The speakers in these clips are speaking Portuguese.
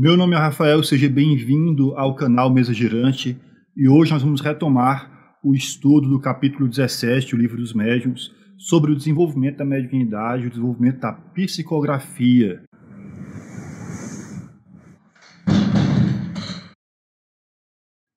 Meu nome é Rafael, seja bem-vindo ao canal Mesa Girante e hoje nós vamos retomar o estudo do capítulo 17 do Livro dos Médiuns sobre o desenvolvimento da mediunidade, o desenvolvimento da psicografia.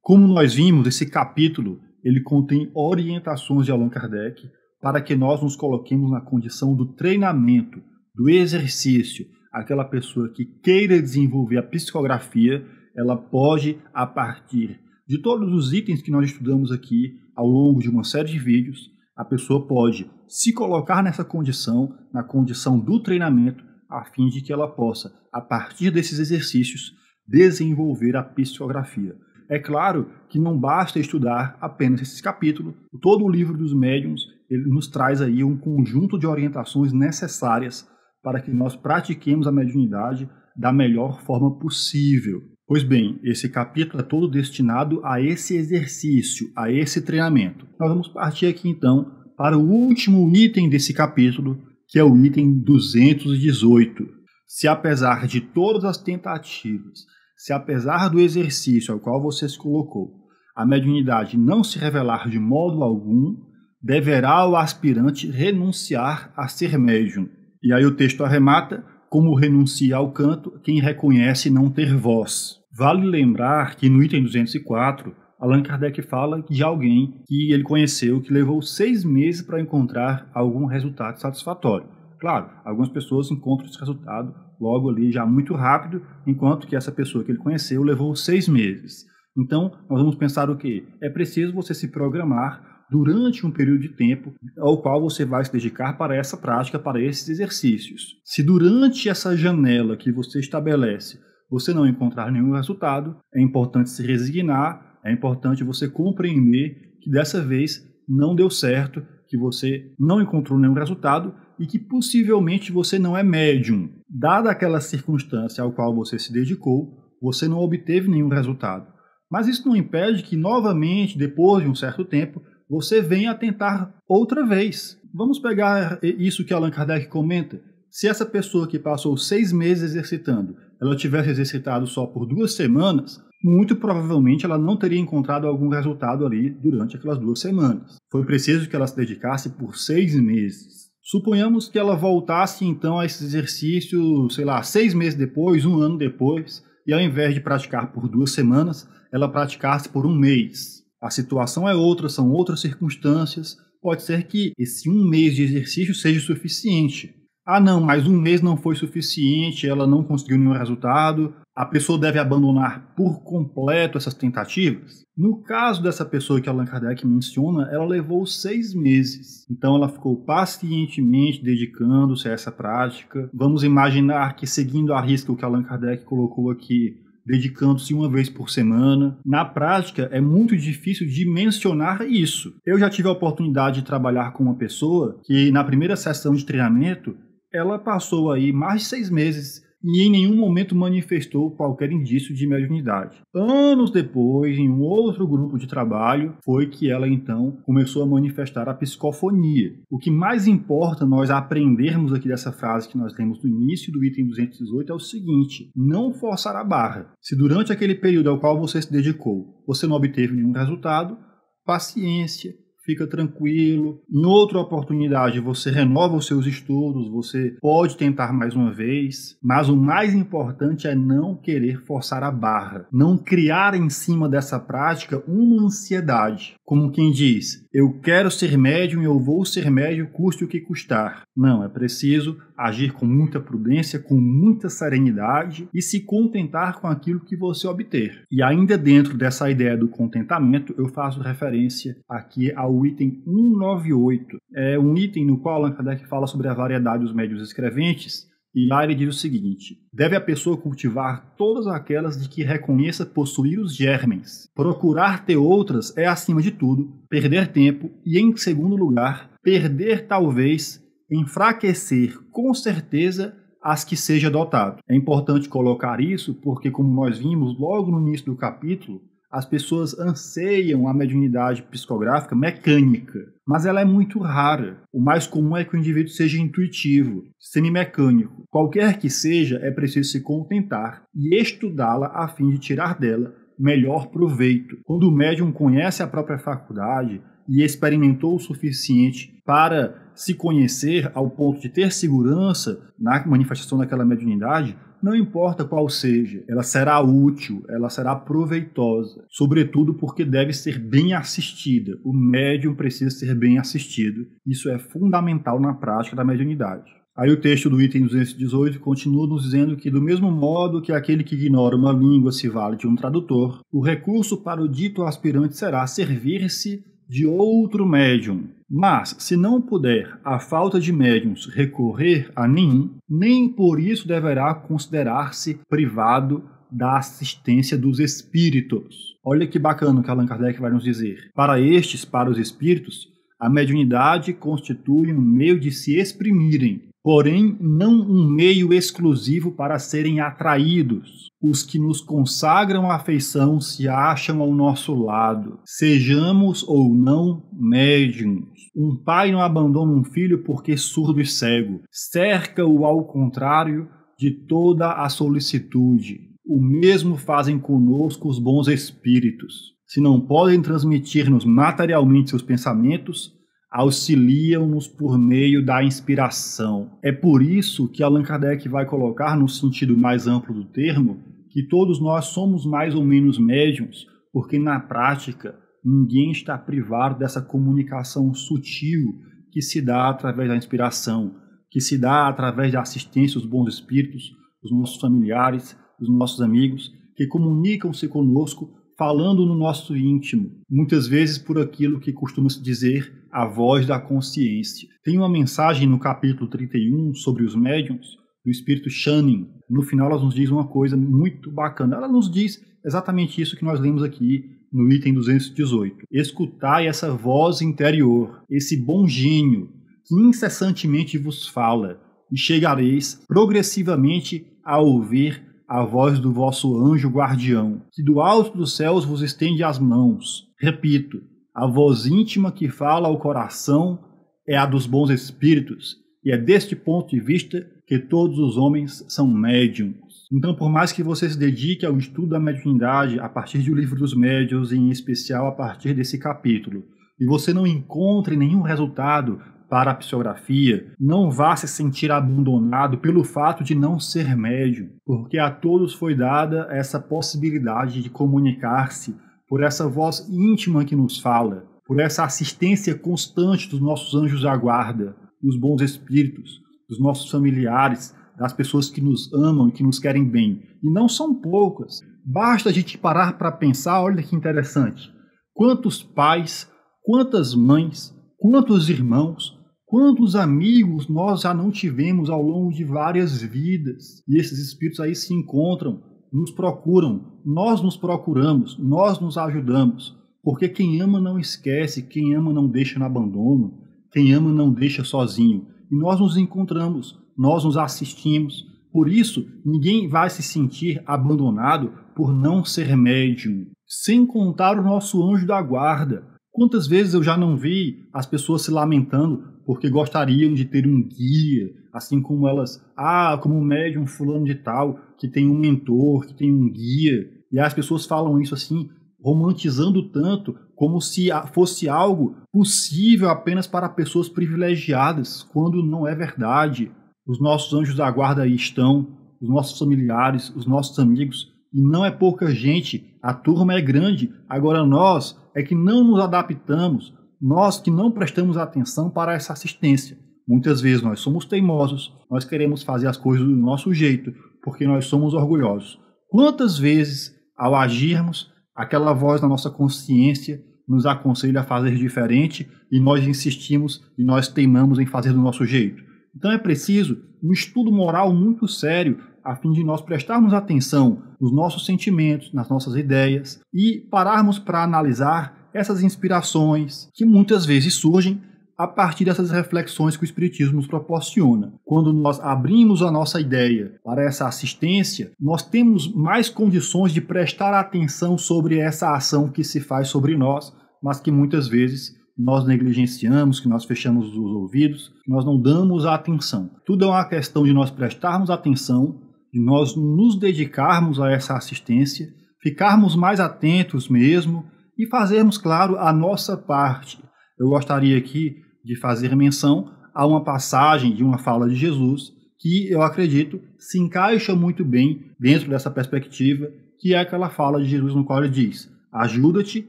Como nós vimos, esse capítulo ele contém orientações de Allan Kardec para que nós nos coloquemos na condição do treinamento, do exercício, aquela pessoa que queira desenvolver a psicografia, ela pode, a partir de todos os itens que nós estudamos aqui ao longo de uma série de vídeos, a pessoa pode se colocar nessa condição, na condição do treinamento, a fim de que ela possa, a partir desses exercícios, desenvolver a psicografia. É claro que não basta estudar apenas esse capítulo. Todo o livro dos médiums ele nos traz aí um conjunto de orientações necessárias para que nós pratiquemos a mediunidade da melhor forma possível. Pois bem, esse capítulo é todo destinado a esse exercício, a esse treinamento. Nós vamos partir aqui então para o último item desse capítulo, que é o item 218. Se apesar de todas as tentativas, se apesar do exercício ao qual você se colocou, a mediunidade não se revelar de modo algum, deverá o aspirante renunciar a ser médium. E aí o texto arremata: como renuncia ao canto quem reconhece não ter voz. Vale lembrar que no item 204, Allan Kardec fala de alguém que ele conheceu que levou seis meses para encontrar algum resultado satisfatório. Claro, algumas pessoas encontram esse resultado logo ali já muito rápido, enquanto que essa pessoa que ele conheceu levou seis meses. Então, nós vamos pensar o que? É preciso você se programar durante um período de tempo ao qual você vai se dedicar para essa prática, para esses exercícios. Se durante essa janela que você estabelece você não encontrar nenhum resultado, é importante se resignar, é importante você compreender que dessa vez não deu certo, que você não encontrou nenhum resultado e que possivelmente você não é médium. Dada aquela circunstância ao qual você se dedicou, você não obteve nenhum resultado. Mas isso não impede que, novamente, depois de um certo tempo, você venha a tentar outra vez. Vamos pegar isso que Allan Kardec comenta. Se essa pessoa que passou seis meses exercitando, ela tivesse exercitado só por duas semanas, muito provavelmente ela não teria encontrado algum resultado ali durante aquelas duas semanas. Foi preciso que ela se dedicasse por seis meses. Suponhamos que ela voltasse então a esse exercício, sei lá, seis meses depois, um ano depois, e ao invés de praticar por duas semanas, ela praticasse por um mês. A situação é outra, são outras circunstâncias. Pode ser que esse um mês de exercício seja suficiente. Ah, não, mas um mês não foi suficiente, ela não conseguiu nenhum resultado. A pessoa deve abandonar por completo essas tentativas? No caso dessa pessoa que Allan Kardec menciona, ela levou seis meses. Então ela ficou pacientemente dedicando-se a essa prática. Vamos imaginar que, seguindo a risca o que Allan Kardec colocou aqui, dedicando-se uma vez por semana. Na prática, é muito difícil dimensionar isso. Eu já tive a oportunidade de trabalhar com uma pessoa que, na primeira sessão de treinamento, ela passou aí mais de seis meses e em nenhum momento manifestou qualquer indício de mediunidade. Anos depois, em um outro grupo de trabalho, foi que ela então começou a manifestar a psicofonia. O que mais importa nós aprendermos aqui dessa frase que nós temos no início do item 218 é o seguinte: não forçar a barra. Se durante aquele período ao qual você se dedicou, você não obteve nenhum resultado, paciência, fica tranquilo. Noutra oportunidade, você renova os seus estudos, você pode tentar mais uma vez, mas o mais importante é não querer forçar a barra, não criar em cima dessa prática uma ansiedade, como quem diz: eu quero ser médium e eu vou ser médium, custe o que custar. Não, é preciso agir com muita prudência, com muita serenidade e se contentar com aquilo que você obter. E ainda dentro dessa ideia do contentamento, eu faço referência aqui ao item 198. É um item no qual Allan Kardec fala sobre a variedade dos médios escreventes. E lá ele diz o seguinte: deve a pessoa cultivar todas aquelas de que reconheça possuir os germens. Procurar ter outras é, acima de tudo, perder tempo e, em segundo lugar, perder talvez enfraquecer com certeza as que seja adotado. É importante colocar isso porque, como nós vimos logo no início do capítulo, as pessoas anseiam a mediunidade psicográfica mecânica, mas ela é muito rara. O mais comum é que o indivíduo seja intuitivo, semimecânico. Qualquer que seja, é preciso se contentar e estudá-la a fim de tirar dela melhor proveito. Quando o médium conhece a própria faculdade e experimentou o suficiente para se conhecer ao ponto de ter segurança na manifestação daquela mediunidade, não importa qual seja, ela será útil, ela será proveitosa, sobretudo porque deve ser bem assistida. O médium precisa ser bem assistido. Isso é fundamental na prática da mediunidade. Aí o texto do item 218 continua nos dizendo que, do mesmo modo que aquele que ignora uma língua se vale de um tradutor, o recurso para o dito aspirante será servir-se de outro médium, mas, se não puder, a falta de médiums, recorrer a nenhum, nem por isso deverá considerar-se privado da assistência dos espíritos. Olha que bacana o que Allan Kardec vai nos dizer. Para estes, para os espíritos, a mediunidade constitui um meio de se exprimirem, porém não um meio exclusivo para serem atraídos. Os que nos consagram a afeição se acham ao nosso lado, sejamos ou não médiums. Um pai não abandona um filho porque é surdo e cego, cerca-o ao contrário de toda a solicitude. O mesmo fazem conosco os bons espíritos. Se não podem transmitir-nos materialmente seus pensamentos, auxiliam-nos por meio da inspiração. É por isso que Allan Kardec vai colocar, no sentido mais amplo do termo, que todos nós somos mais ou menos médiums, porque na prática ninguém está privado dessa comunicação sutil que se dá através da inspiração, que se dá através da assistência dos bons espíritos, dos nossos familiares, dos nossos amigos, que comunicam-se conosco falando no nosso íntimo, muitas vezes por aquilo que costuma se dizer a voz da consciência. Tem uma mensagem no capítulo 31 sobre os médiums do espírito Shannon. No final ela nos diz uma coisa muito bacana. Ela nos diz exatamente isso que nós lemos aqui no item 218. Escutai essa voz interior, esse bom gênio que incessantemente vos fala, e chegareis progressivamente a ouvir a voz do vosso anjo guardião, que do alto dos céus vos estende as mãos. Repito, a voz íntima que fala ao coração é a dos bons espíritos, e é deste ponto de vista que todos os homens são médiums. Então, por mais que você se dedique ao estudo da mediunidade a partir do livro dos médiuns, em especial a partir desse capítulo, e você não encontre nenhum resultado para a psicografia, não vá se sentir abandonado pelo fato de não ser médium, porque a todos foi dada essa possibilidade de comunicar-se por essa voz íntima que nos fala, por essa assistência constante dos nossos anjos da guarda, dos bons espíritos, dos nossos familiares, das pessoas que nos amam e que nos querem bem. E não são poucas. Basta a gente parar para pensar, olha que interessante. Quantos pais, quantas mães, quantos irmãos, Quantos amigos nós já não tivemos ao longo de várias vidas? E esses espíritos aí se encontram nos procuram, nós nos procuramos, nós nos ajudamos. Porque quem ama não esquece, quem ama não deixa no abandono, quem ama não deixa sozinho. E nós nos encontramos, nós nos assistimos. Por isso, ninguém vai se sentir abandonado por não ser médium. Sem contar o nosso anjo da guarda. Quantas vezes eu já não vi as pessoas se lamentando porque gostariam de ter um guia, assim como elas, ah, como um médium fulano de tal, que tem um mentor, que tem um guia, e as pessoas falam isso assim, romantizando tanto, como se fosse algo possível apenas para pessoas privilegiadas, quando não é verdade. Os nossos anjos da guarda aí estão, os nossos familiares, os nossos amigos, e não é pouca gente, a turma é grande, agora nós é que não nos adaptamos, nós que não prestamos atenção para essa assistência. Muitas vezes nós somos teimosos, nós queremos fazer as coisas do nosso jeito, porque nós somos orgulhosos. Quantas vezes, ao agirmos, aquela voz na nossa consciência nos aconselha a fazer diferente e nós insistimos e nós teimamos em fazer do nosso jeito? Então é preciso um estudo moral muito sério a fim de nós prestarmos atenção nos nossos sentimentos, nas nossas ideias e pararmos para analisar essas inspirações que muitas vezes surgem a partir dessas reflexões que o Espiritismo nos proporciona. Quando nós abrimos a nossa ideia para essa assistência, nós temos mais condições de prestar atenção sobre essa ação que se faz sobre nós, mas que muitas vezes nós negligenciamos, que nós fechamos os ouvidos, que nós não damos a atenção. Tudo é uma questão de nós prestarmos atenção, de nós nos dedicarmos a essa assistência, ficarmos mais atentos mesmo e fazermos, claro, a nossa parte. Eu gostaria aqui de fazer menção a uma passagem de uma fala de Jesus que eu acredito se encaixa muito bem dentro dessa perspectiva, que é aquela fala de Jesus no qual ele diz: Ajuda-te,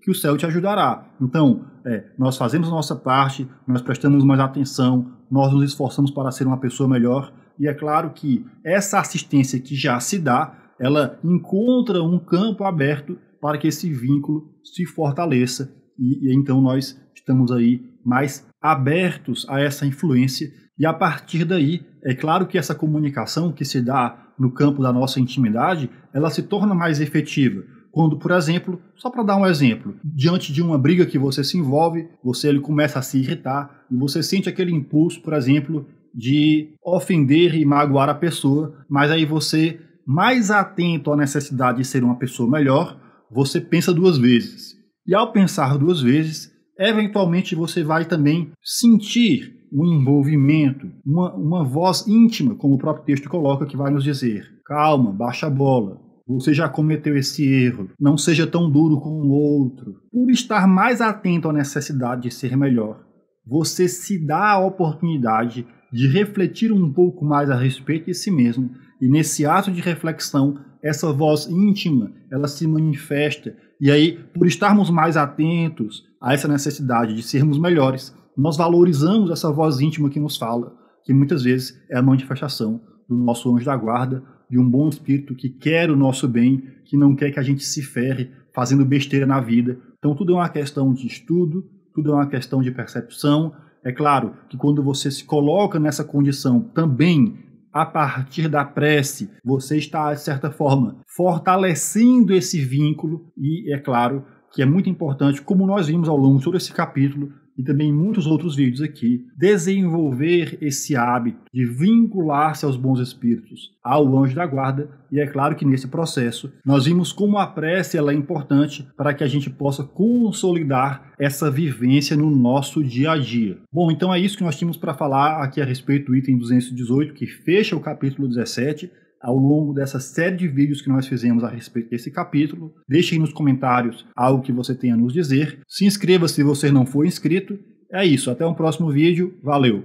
que o céu te ajudará. Então, é, nós fazemos nossa parte, nós prestamos mais atenção, nós nos esforçamos para ser uma pessoa melhor, e é claro que essa assistência que já se dá, ela encontra um campo aberto para que esse vínculo se fortaleça, e, e então nós estamos aí mais abertos a essa influência e a partir daí, é claro que essa comunicação que se dá no campo da nossa intimidade, ela se torna mais efetiva. Quando, por exemplo, só para dar um exemplo, diante de uma briga que você se envolve, você ele começa a se irritar e você sente aquele impulso, por exemplo, de ofender e magoar a pessoa, mas aí você, mais atento à necessidade de ser uma pessoa melhor, você pensa duas vezes. E ao pensar duas vezes, Eventualmente você vai também sentir um envolvimento, uma, uma voz íntima, como o próprio texto coloca, que vai nos dizer: calma, baixa a bola, você já cometeu esse erro, não seja tão duro com o outro. Por estar mais atento à necessidade de ser melhor, você se dá a oportunidade de refletir um pouco mais a respeito de si mesmo. E nesse ato de reflexão, essa voz íntima, ela se manifesta. E aí, por estarmos mais atentos a essa necessidade de sermos melhores, nós valorizamos essa voz íntima que nos fala, que muitas vezes é a manifestação do nosso anjo da guarda, de um bom espírito que quer o nosso bem, que não quer que a gente se ferre fazendo besteira na vida. Então, tudo é uma questão de estudo, tudo é uma questão de percepção, é claro que quando você se coloca nessa condição também a partir da prece, você está, de certa forma, fortalecendo esse vínculo e, é claro, que é muito importante, como nós vimos ao longo de todo esse capítulo, e também muitos outros vídeos aqui, desenvolver esse hábito de vincular-se aos bons espíritos, ao anjo da guarda, e é claro que nesse processo nós vimos como a prece ela é importante para que a gente possa consolidar essa vivência no nosso dia a dia. Bom, então é isso que nós tínhamos para falar aqui a respeito do item 218, que fecha o capítulo 17 ao longo dessa série de vídeos que nós fizemos a respeito desse capítulo. Deixe aí nos comentários algo que você tenha a nos dizer. Se inscreva se você não for inscrito. É isso, até o um próximo vídeo. Valeu!